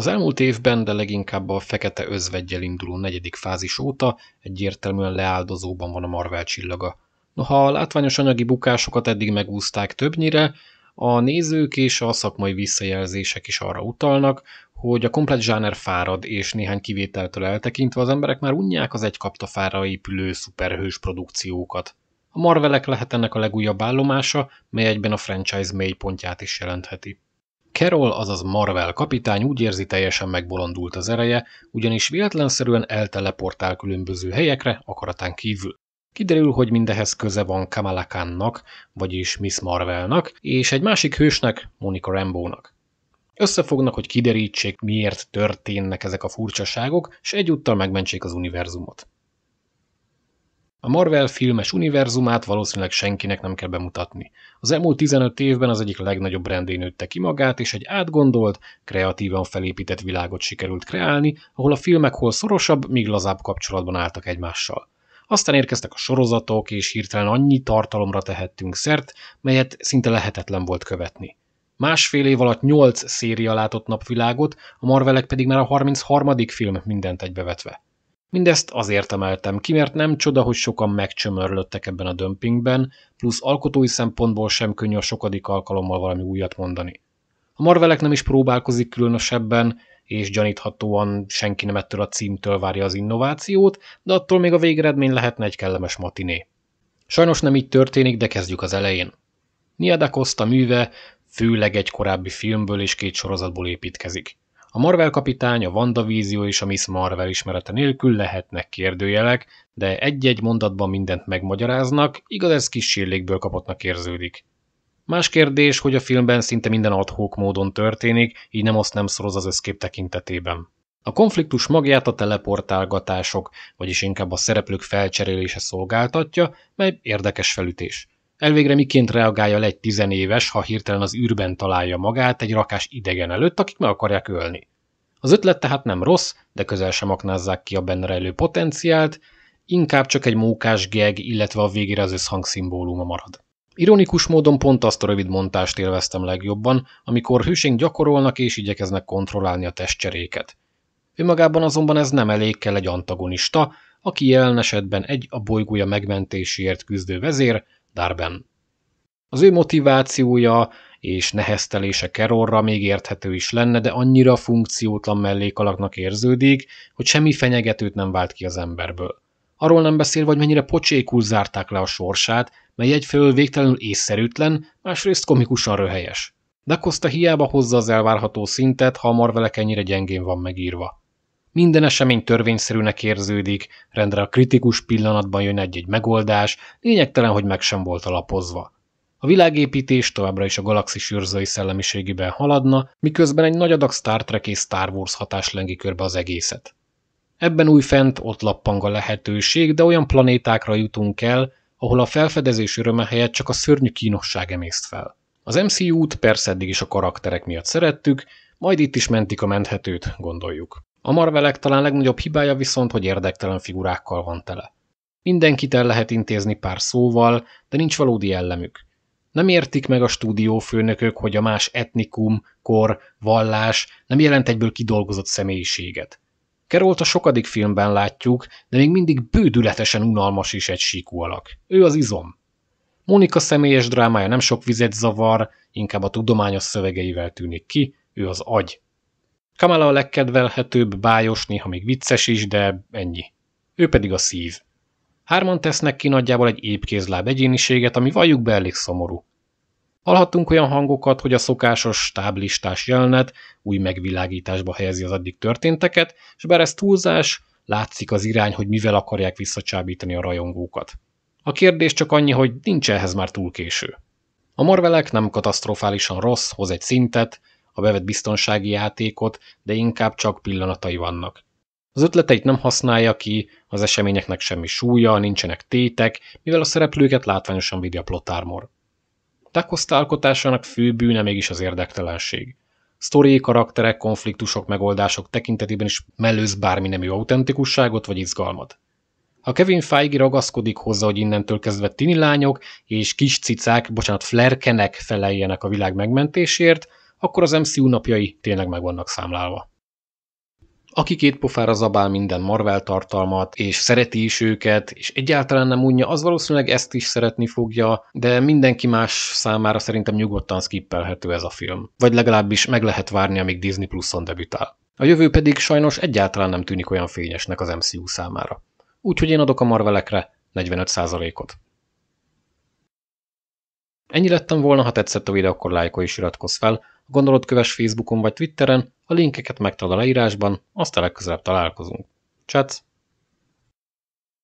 Az elmúlt évben, de leginkább a fekete özvegyel induló negyedik fázis óta egyértelműen leáldozóban van a Marvel csillaga. Noha a látványos anyagi bukásokat eddig megúzták többnyire, a nézők és a szakmai visszajelzések is arra utalnak, hogy a komplet zsáner fárad és néhány kivételtől eltekintve az emberek már unják az egy kaptafára épülő szuperhős produkciókat. A Marvelek lehet ennek a legújabb állomása, mely egyben a franchise mélypontját is jelentheti. Carol, azaz Marvel kapitány úgy érzi teljesen megbolondult az ereje, ugyanis véletlenszerűen elteleportál különböző helyekre akaratán kívül. Kiderül, hogy mindehez köze van Kamala Khan-nak, vagyis Miss Marvelnak, és egy másik hősnek, Monica Rambo-nak. Összefognak, hogy kiderítsék, miért történnek ezek a furcsaságok, és egyúttal megmentsék az univerzumot. A Marvel filmes univerzumát valószínűleg senkinek nem kell bemutatni. Az elmúlt 15 évben az egyik legnagyobb rendén nőtte ki magát, és egy átgondolt, kreatívan felépített világot sikerült kreálni, ahol a filmek hol szorosabb, míg lazább kapcsolatban álltak egymással. Aztán érkeztek a sorozatok, és hirtelen annyi tartalomra tehettünk szert, melyet szinte lehetetlen volt követni. Másfél év alatt 8 széria látott napvilágot, a Marvelek pedig már a 33. film mindent egybevetve. Mindezt azért emeltem ki, mert nem csoda, hogy sokan megcsömörlöttek ebben a dömpingben, plusz alkotói szempontból sem könnyű a sokadik alkalommal valami újat mondani. A Marvelek nem is próbálkozik különösebben, és gyaníthatóan senki nem ettől a címtől várja az innovációt, de attól még a végeredmény lehetne egy kellemes matiné. Sajnos nem így történik, de kezdjük az elején. Nia Costa műve főleg egy korábbi filmből és két sorozatból építkezik. A Marvel kapitány, a WandaVízió és a Miss Marvel ismerete nélkül lehetnek kérdőjelek, de egy-egy mondatban mindent megmagyaráznak, igaz ez kis sérlékből kapottnak érződik. Más kérdés, hogy a filmben szinte minden adhók módon történik, így nem azt nem szoroz az összkép tekintetében. A konfliktus magját a teleportálgatások, vagyis inkább a szereplők felcserélése szolgáltatja, mely érdekes felütés. Elvégre miként reagálja le egy tizenéves, ha hirtelen az űrben találja magát egy rakás idegen előtt, akik meg akarják ölni. Az ötlet tehát nem rossz, de közel sem aknázzák ki a benne rejlő potenciált, inkább csak egy mókás geg, illetve a végére az szimbóluma marad. Ironikus módon pont azt a rövid montást élveztem legjobban, amikor hűség gyakorolnak és igyekeznek kontrollálni a testcseréket. Önmagában azonban ez nem elég kell egy antagonista, aki jelen esetben egy a bolygója megmentéséért küzdő vezér, Darben. Az ő motivációja és neheztelése Kerorra még érthető is lenne, de annyira funkciótlan mellékalaknak érződik, hogy semmi fenyegetőt nem vált ki az emberből. Arról nem beszél, hogy mennyire pocsékul zárták le a sorsát, mely egyfelől végtelenül észszerűtlen, másrészt komikusan röhelyes. De Costa hiába hozza az elvárható szintet, ha a marvelek ennyire gyengén van megírva. Minden esemény törvényszerűnek érződik, rendre a kritikus pillanatban jön egy-egy megoldás, lényegtelen, hogy meg sem volt alapozva. A világépítés továbbra is a galaxis űrzői szellemiségében haladna, miközben egy nagy adag Star Trek és Star Wars hatás lengi körbe az egészet. Ebben új fent ott lappang a lehetőség, de olyan planétákra jutunk el, ahol a felfedezés öröme helyett csak a szörnyű kínosság emészt fel. Az MCU-t persze eddig is a karakterek miatt szerettük, majd itt is mentik a menthetőt, gondoljuk. A Marvelek talán legnagyobb hibája viszont, hogy érdektelen figurákkal van tele. Mindenkit el lehet intézni pár szóval, de nincs valódi jellemük. Nem értik meg a stúdiófőnökök, hogy a más etnikum, kor, vallás nem jelent egyből kidolgozott személyiséget. Kerolt a sokadik filmben látjuk, de még mindig bődületesen unalmas is egy síkú alak. Ő az izom. Mónika személyes drámája nem sok vizet zavar, inkább a tudományos szövegeivel tűnik ki, ő az agy. Kamala a legkedvelhetőbb, bájos, néha még vicces is, de ennyi. Ő pedig a szív. Hárman tesznek ki nagyjából egy épkézláb egyéniséget, ami valljuk be elég szomorú. Hallhattunk olyan hangokat, hogy a szokásos táblistás jelenet új megvilágításba helyezi az addig történteket, és bár ez túlzás, látszik az irány, hogy mivel akarják visszacsábítani a rajongókat. A kérdés csak annyi, hogy nincs ehhez már túl késő. A marvelek nem katasztrofálisan rossz, hoz egy szintet, a bevett biztonsági játékot, de inkább csak pillanatai vannak. Az ötleteit nem használja ki, az eseményeknek semmi súlya, nincsenek tétek, mivel a szereplőket látványosan védi a plotármor. Dakosta alkotásának fő bűne mégis az érdektelenség. Sztori, karakterek, konfliktusok, megoldások tekintetében is mellőz bármi nemű autentikusságot vagy izgalmat. Ha Kevin Feige ragaszkodik hozzá, hogy innentől kezdve tini lányok és kis cicák, bocsánat, flerkenek feleljenek a világ megmentésért, akkor az MCU napjai tényleg meg vannak számlálva. Aki két pofára zabál minden Marvel tartalmat, és szereti is őket, és egyáltalán nem unja, az valószínűleg ezt is szeretni fogja, de mindenki más számára szerintem nyugodtan skippelhető ez a film. Vagy legalábbis meg lehet várni, amíg Disney Plus-on debütál. A jövő pedig sajnos egyáltalán nem tűnik olyan fényesnek az MCU számára. Úgyhogy én adok a Marvelekre 45%-ot. Ennyi lettem volna, ha tetszett a videó, akkor lájkolj és iratkozz fel, Gondolod köves Facebookon vagy Twitteren, a linkeket megtalál a leírásban, aztán legközelebb találkozunk. Csatsz!